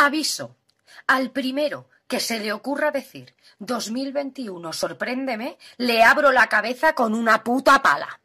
Aviso al primero que se le ocurra decir 2021 sorpréndeme, le abro la cabeza con una puta pala.